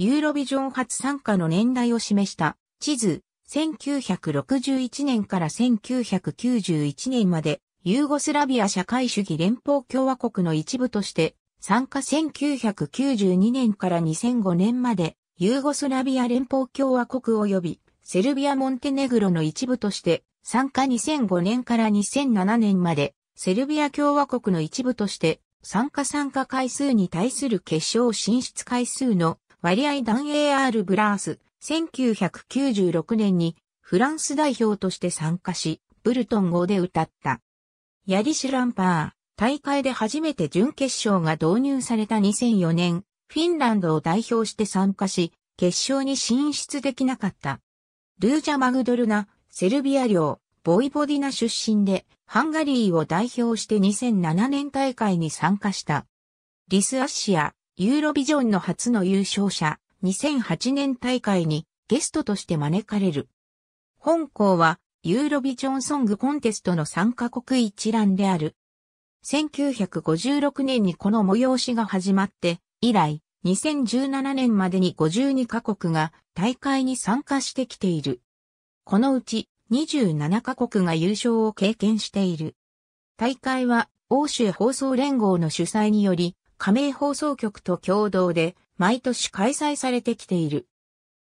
ユーロビジョン初参加の年代を示した地図、1961年から1991年まで、ユーゴスラビア社会主義連邦共和国の一部として、参加1992年から2005年まで、ユーゴスラビア連邦共和国及び、セルビア・モンテネグロの一部として、参加2005年から2007年まで、セルビア共和国の一部として、参加参加回数に対する決勝進出回数の割合団 AR ブラース、1996年にフランス代表として参加し、ブルトン語で歌った。ヤリシュランパー、大会で初めて準決勝が導入された2004年、フィンランドを代表して参加し、決勝に進出できなかった。ルージャ・マグドルナ、セルビア領、ボイボディナ出身で、ハンガリーを代表して2007年大会に参加した。リス・アッシア、ユーロビジョンの初の優勝者、2008年大会にゲストとして招かれる。本校はユーロビジョンソングコンテストの参加国一覧である。1956年にこの催しが始まって、以来、2017年までに52カ国が大会に参加してきている。このうち27カ国が優勝を経験している。大会は欧州放送連合の主催により加盟放送局と共同で毎年開催されてきている。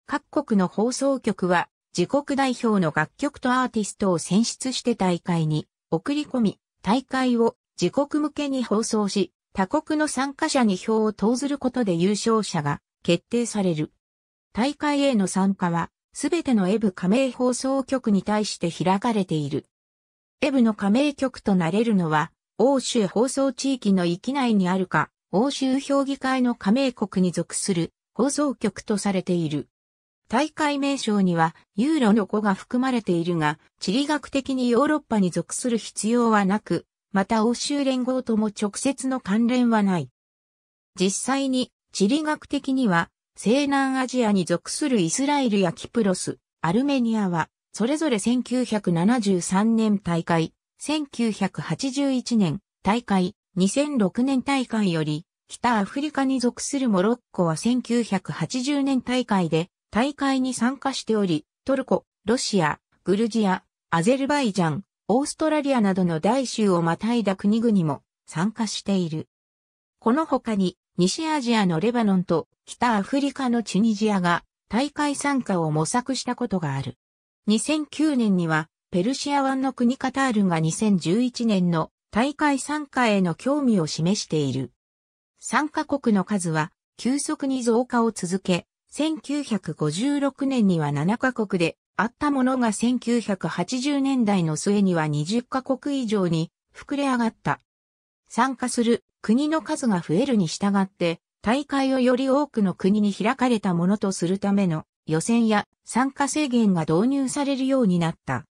各国の放送局は自国代表の楽曲とアーティストを選出して大会に送り込み、大会を自国向けに放送し、他国の参加者に票を投ずることで優勝者が決定される。大会への参加は、すべてのエブ加盟放送局に対して開かれている。エブの加盟局となれるのは、欧州放送地域の域内にあるか、欧州評議会の加盟国に属する放送局とされている。大会名称にはユーロの語が含まれているが、地理学的にヨーロッパに属する必要はなく、また欧州連合とも直接の関連はない。実際に地理学的には西南アジアに属するイスラエルやキプロス、アルメニアは、それぞれ1973年大会、1981年大会、2006年大会より、北アフリカに属するモロッコは1980年大会で大会に参加しており、トルコ、ロシア、グルジア、アゼルバイジャン、オーストラリアなどの大州をまたいだ国々も参加している。この他に、西アジアのレバノンと北アフリカのチュニジアが大会参加を模索したことがある。2009年には、ペルシア湾の国カタールが2011年の大会参加への興味を示している。参加国の数は急速に増加を続け、1956年には7カ国であったものが1980年代の末には20カ国以上に膨れ上がった。参加する国の数が増えるに従って、大会をより多くの国に開かれたものとするための予選や参加制限が導入されるようになった。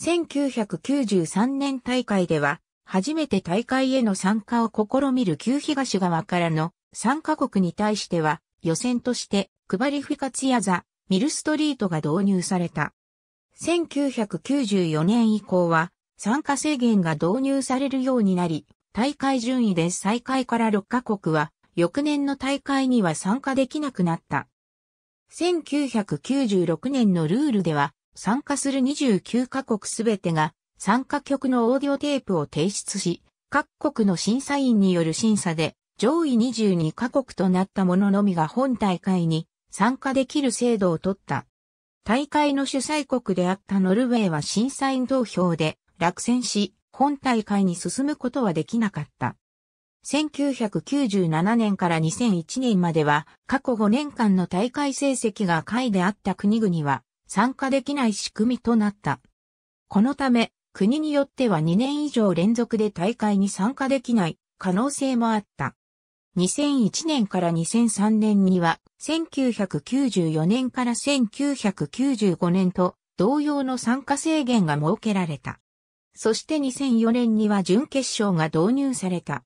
1993年大会では初めて大会への参加を試みる旧東側からの参加国に対しては、予選として、クバリフィカツやザ・ミルストリートが導入された。1994年以降は、参加制限が導入されるようになり、大会順位で再開から6カ国は、翌年の大会には参加できなくなった。1996年のルールでは、参加する29カ国すべてが参加局のオーディオテープを提出し、各国の審査員による審査で上位22カ国となった者のみが本大会に参加できる制度を取った。大会の主催国であったノルウェーは審査員投票で落選し、本大会に進むことはできなかった。1997年から2001年までは過去5年間の大会成績が下位であった国々は参加できない仕組みとなった。このため国によっては2年以上連続で大会に参加できない可能性もあった。2001年から2003年には、1994年から1995年と同様の参加制限が設けられた。そして2004年には準決勝が導入された。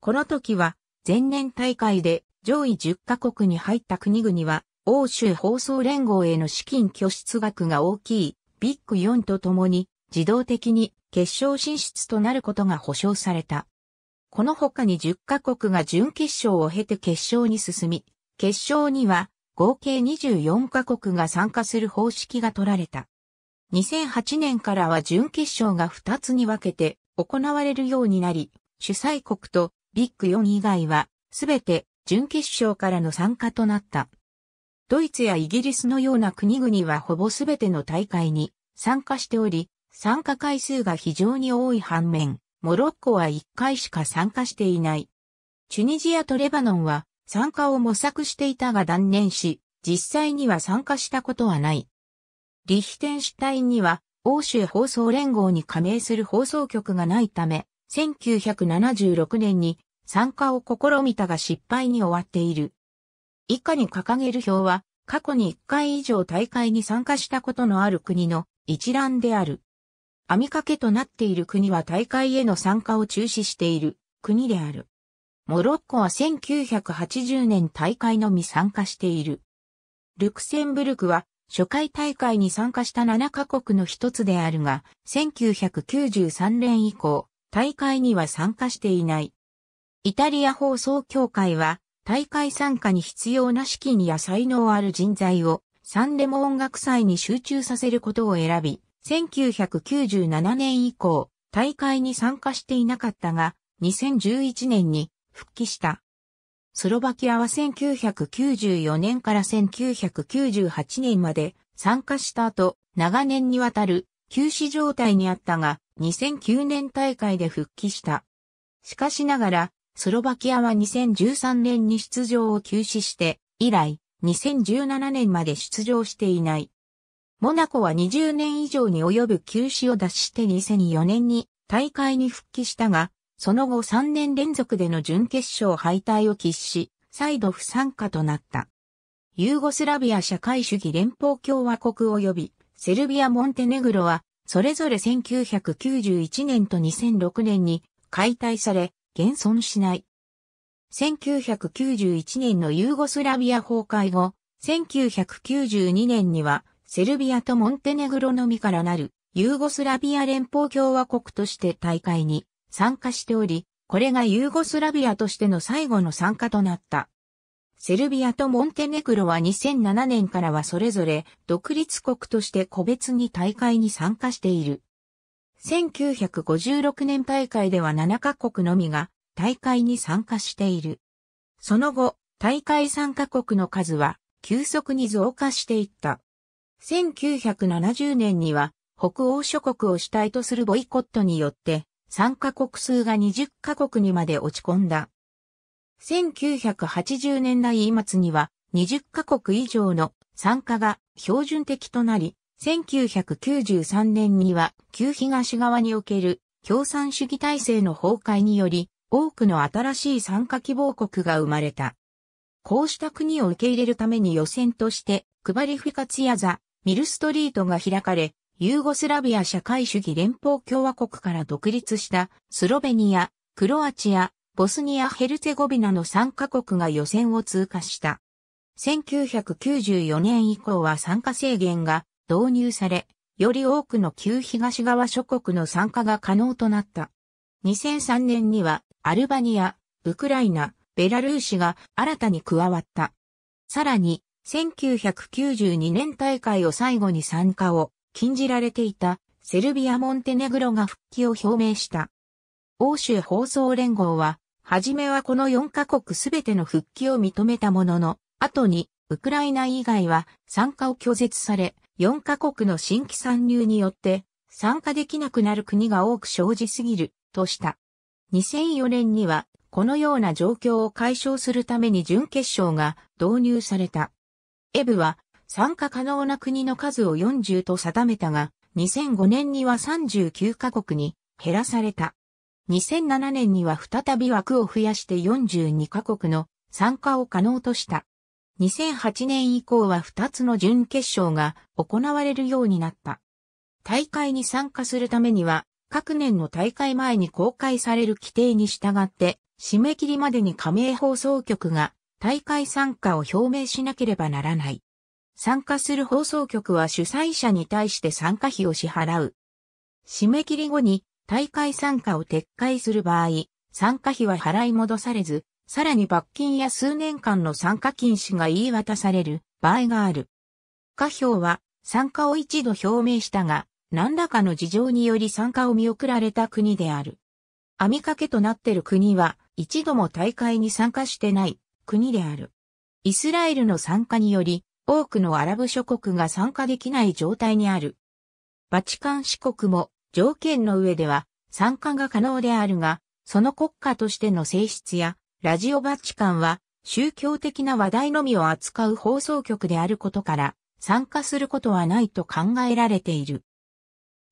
この時は、前年大会で上位10カ国に入った国々は、欧州放送連合への資金拠出額が大きい、ビッグ4と共に自動的に決勝進出となることが保証された。この他に10カ国が準決勝を経て決勝に進み、決勝には合計24カ国が参加する方式が取られた。2008年からは準決勝が2つに分けて行われるようになり、主催国とビッグ4以外はすべて準決勝からの参加となった。ドイツやイギリスのような国々はほぼすべての大会に参加しており、参加回数が非常に多い反面、モロッコは1回しか参加していない。チュニジアとレバノンは参加を模索していたが断念し、実際には参加したことはない。リヒテンシュタインには欧州放送連合に加盟する放送局がないため、1976年に参加を試みたが失敗に終わっている。以下に掲げる表は過去に1回以上大会に参加したことのある国の一覧である。網掛けとなっている国は大会への参加を中止している国である。モロッコは1980年大会のみ参加している。ルクセンブルクは初回大会に参加した7カ国の一つであるが、1993年以降、大会には参加していない。イタリア放送協会は、大会参加に必要な資金や才能ある人材を、サンレモ音楽祭に集中させることを選び、1997年以降、大会に参加していなかったが、2011年に復帰した。スロバキアは1994年から1998年まで参加した後、長年にわたる休止状態にあったが、2009年大会で復帰した。しかしながら、スロバキアは2013年に出場を休止して、以来、2017年まで出場していない。モナコは20年以上に及ぶ休止を脱して2004年に大会に復帰したが、その後3年連続での準決勝敗退を喫し、再度不参加となった。ユーゴスラビア社会主義連邦共和国及びセルビア・モンテネグロは、それぞれ1991年と2006年に解体され、現存しない。1991年のユーゴスラビア崩壊後、1992年にはセルビアとモンテネグロのみからなるユーゴスラビア連邦共和国として大会に参加しており、これがユーゴスラビアとしての最後の参加となった。セルビアとモンテネグロは2007年からはそれぞれ独立国として個別に大会に参加している。1956年大会では7カ国のみが大会に参加している。その後、大会参加国の数は急速に増加していった。1970年には北欧諸国を主体とするボイコットによって参加国数が20カ国にまで落ち込んだ。1980年代末には20カ国以上の参加が標準的となり、1993年には旧東側における共産主義体制の崩壊により多くの新しい参加希望国が生まれた。こうした国を受け入れるために予選として、クバリフィカツヤザ、ミルストリートが開かれ、ユーゴスラビア社会主義連邦共和国から独立したスロベニア、クロアチア、ボスニア・ヘルツェゴビナの3カ国が予選を通過した。1994年以降は参加制限が導入され、より多くの旧東側諸国の参加が可能となった。2003年にはアルバニア、ウクライナ、ベラルーシが新たに加わった。さらに、1992年大会を最後に参加を禁じられていたセルビア・モンテネグロが復帰を表明した。欧州放送連合は、はじめはこの4カ国すべての復帰を認めたものの、後に、ウクライナ以外は参加を拒絶され、4カ国の新規参入によって、参加できなくなる国が多く生じすぎる、とした。2004年には、このような状況を解消するために準決勝が導入された。エブは参加可能な国の数を40と定めたが、2005年には39カ国に減らされた。2007年には再び枠を増やして42カ国の参加を可能とした。2008年以降は2つの準決勝が行われるようになった。大会に参加するためには、各年の大会前に公開される規定に従って、締め切りまでに加盟放送局が大会参加を表明しなければならない。参加する放送局は主催者に対して参加費を支払う。締め切り後に大会参加を撤回する場合、参加費は払い戻されず、さらに罰金や数年間の参加禁止が言い渡される場合がある。下表は参加を一度表明したが、何らかの事情により参加を見送られた国である。網掛けとなっている国は、一度も大会に参加してない国である。イスラエルの参加により、多くのアラブ諸国が参加できない状態にある。バチカン市国も条件の上では参加が可能であるが、その国家としての性質や、ラジオバチカンは宗教的な話題のみを扱う放送局であることから、参加することはないと考えられている。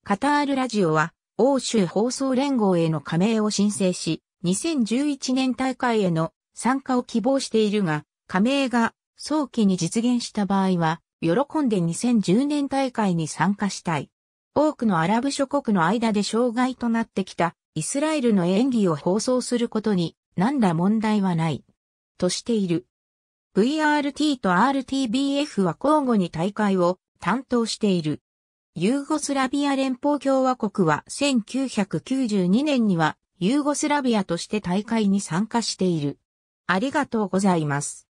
カタールラジオは、欧州放送連合への加盟を申請し、2011年大会への参加を希望しているが、加盟が早期に実現した場合は、喜んで2010年大会に参加したい。多くのアラブ諸国の間で障害となってきたイスラエルの演技を放送することに何ら問題はない。としている。VRT と RTBF は交互に大会を担当している。ユーゴスラビア連邦共和国は1992年にはユーゴスラビアとして大会に参加している。ありがとうございます。